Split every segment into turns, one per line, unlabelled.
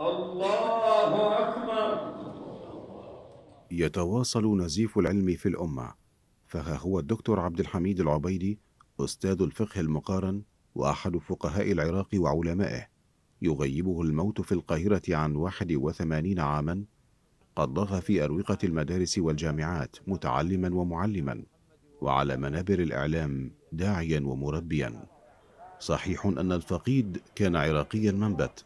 الله أكبر
يتواصل نزيف العلم في الأمة فها هو الدكتور عبد الحميد العبيدي أستاذ الفقه المقارن وأحد فقهاء العراق وعلمائه يغيبه الموت في القاهرة عن 81 عاما قد في أروقة المدارس والجامعات متعلما ومعلما وعلى منابر الإعلام داعيا ومربيا صحيح أن الفقيد كان عراقيا منبت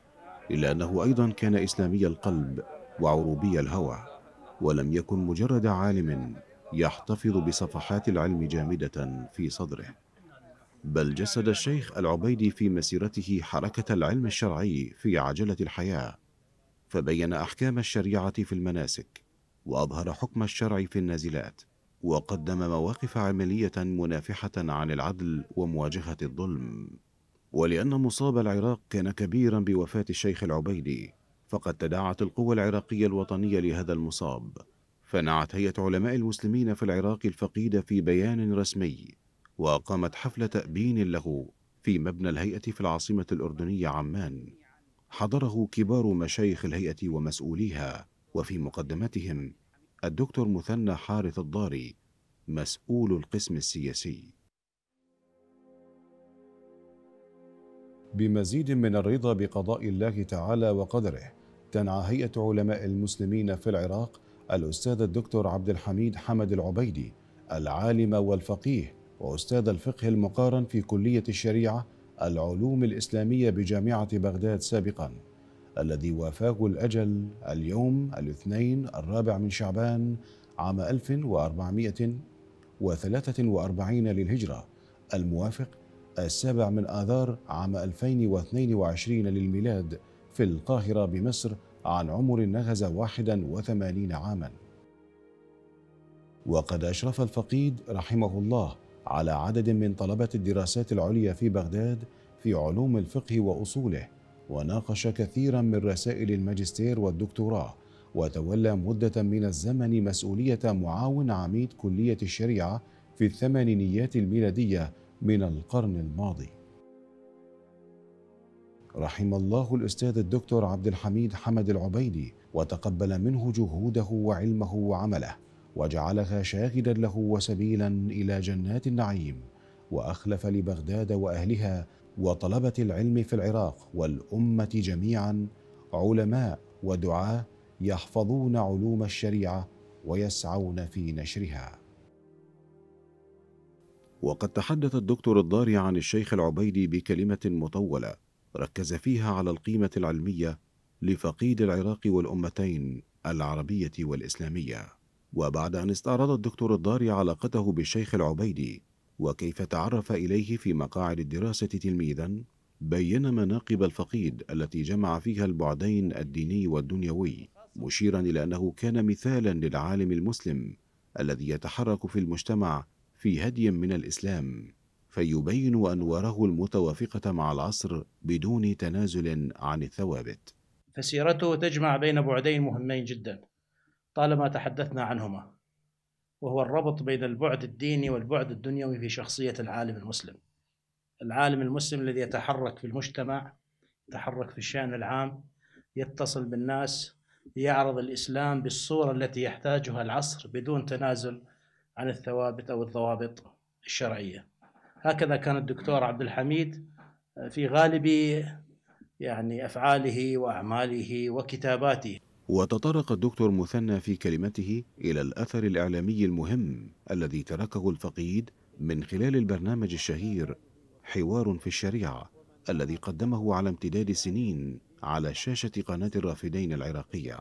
إلا أنه أيضا كان إسلامي القلب وعروبي الهوى ولم يكن مجرد عالم يحتفظ بصفحات العلم جامدة في صدره بل جسد الشيخ العبيدي في مسيرته حركة العلم الشرعي في عجلة الحياة فبين أحكام الشريعة في المناسك وأظهر حكم الشرع في النازلات وقدم مواقف عملية منافحة عن العدل ومواجهة الظلم ولأن مصاب العراق كان كبيرا بوفاة الشيخ العبيدي فقد تداعت القوى العراقية الوطنية لهذا المصاب فنعت هيئة علماء المسلمين في العراق الفقيد في بيان رسمي وأقامت حفل تأبين له في مبنى الهيئة في العاصمة الأردنية عمان حضره كبار مشايخ الهيئة ومسؤوليها وفي مقدمتهم الدكتور مثنى حارث الضاري مسؤول القسم السياسي بمزيد من الرضا بقضاء الله تعالى وقدره تنعى هيئة علماء المسلمين في العراق الأستاذ الدكتور عبد الحميد حمد العبيدي العالم والفقيه وأستاذ الفقه المقارن في كلية الشريعة العلوم الإسلامية بجامعة بغداد سابقا الذي وافاه الأجل اليوم الاثنين الرابع من شعبان عام 1443 للهجرة الموافق السابع من آذار عام 2022 للميلاد في القاهرة بمصر عن عمر نهز 81 عاما وقد أشرف الفقيد رحمه الله على عدد من طلبة الدراسات العليا في بغداد في علوم الفقه وأصوله وناقش كثيرا من رسائل الماجستير والدكتوراه وتولى مدة من الزمن مسؤولية معاون عميد كلية الشريعة في الثمانينيات الميلادية من القرن الماضي رحم الله الأستاذ الدكتور عبد الحميد حمد العبيدي وتقبل منه جهوده وعلمه وعمله وجعلها شاغلا له وسبيلا إلى جنات النعيم وأخلف لبغداد وأهلها وطلبة العلم في العراق والأمة جميعا علماء ودعاة يحفظون علوم الشريعة ويسعون في نشرها وقد تحدث الدكتور الضاري عن الشيخ العبيدي بكلمة مطولة ركز فيها على القيمة العلمية لفقيد العراق والأمتين العربية والإسلامية وبعد أن استعرض الدكتور الضاري علاقته بالشيخ العبيدي وكيف تعرف إليه في مقاعد الدراسة تلميذا بين مناقب الفقيد التي جمع فيها البعدين الديني والدنيوي مشيرا إلى أنه كان مثالا للعالم المسلم الذي يتحرك في المجتمع في هدي من الإسلام فيبين أنواره المتوافقة مع العصر بدون تنازل عن الثوابت
فسيرته تجمع بين بعدين مهمين جدا طالما تحدثنا عنهما وهو الربط بين البعد الديني والبعد الدنيوي في شخصية العالم المسلم العالم المسلم الذي يتحرك في المجتمع يتحرك في الشأن العام يتصل بالناس يعرض الإسلام بالصورة التي يحتاجها العصر بدون تنازل عن الثوابت أو الضوابط الشرعية هكذا كان الدكتور عبد الحميد آه، في غالب يعني أفعاله وأعماله وكتاباته
وتطرق الدكتور مثنى في كلمته إلى الأثر الإعلامي المهم الذي تركه الفقيد من خلال البرنامج الشهير حوار في الشريعة الذي قدمه على امتداد سنين على شاشة قناة الرافدين العراقية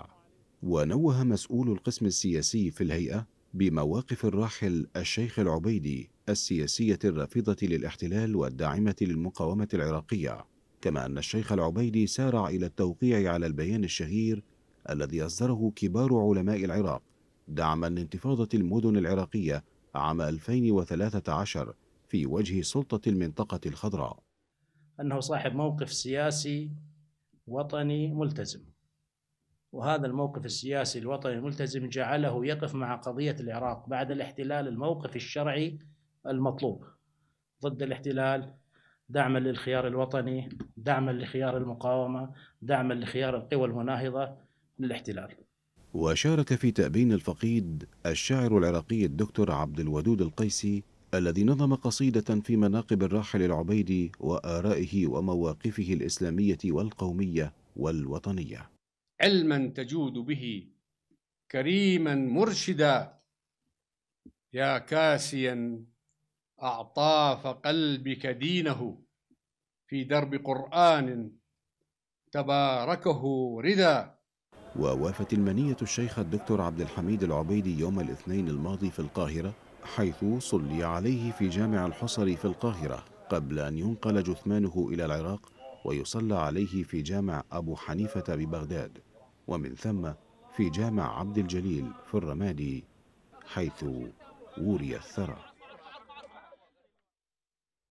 ونوه مسؤول القسم السياسي في الهيئة بمواقف الراحل الشيخ العبيدي السياسية الرافضة للاحتلال والداعمة للمقاومة العراقية كما أن الشيخ العبيدي سارع إلى التوقيع على البيان الشهير الذي أصدره كبار علماء العراق دعما لانتفاضة المدن العراقية عام 2013 في وجه سلطة المنطقة الخضراء
أنه صاحب موقف سياسي وطني ملتزم وهذا الموقف السياسي الوطني الملتزم جعله يقف مع قضية العراق بعد الاحتلال الموقف الشرعي المطلوب ضد الاحتلال دعما للخيار الوطني دعما لخيار المقاومة دعما لخيار القوى المناهضة للاحتلال
وشارك في تأبين الفقيد الشاعر العراقي الدكتور عبد الودود القيسي الذي نظم قصيدة في مناقب الراحل العبيدي وآرائه ومواقفه الإسلامية والقومية والوطنية علما تجود به كريما مرشدا يا كاسيا أعطاف قلبك دينه في درب قرآن تباركه ردا ووافت المنية الشيخ الدكتور عبد الحميد العبيدي يوم الاثنين الماضي في القاهرة حيث صلي عليه في جامع الحصري في القاهرة قبل أن ينقل جثمانه إلى العراق ويصلى عليه في جامع أبو حنيفة ببغداد ومن ثم في جامع عبد الجليل في الرمادي حيث وري الثرى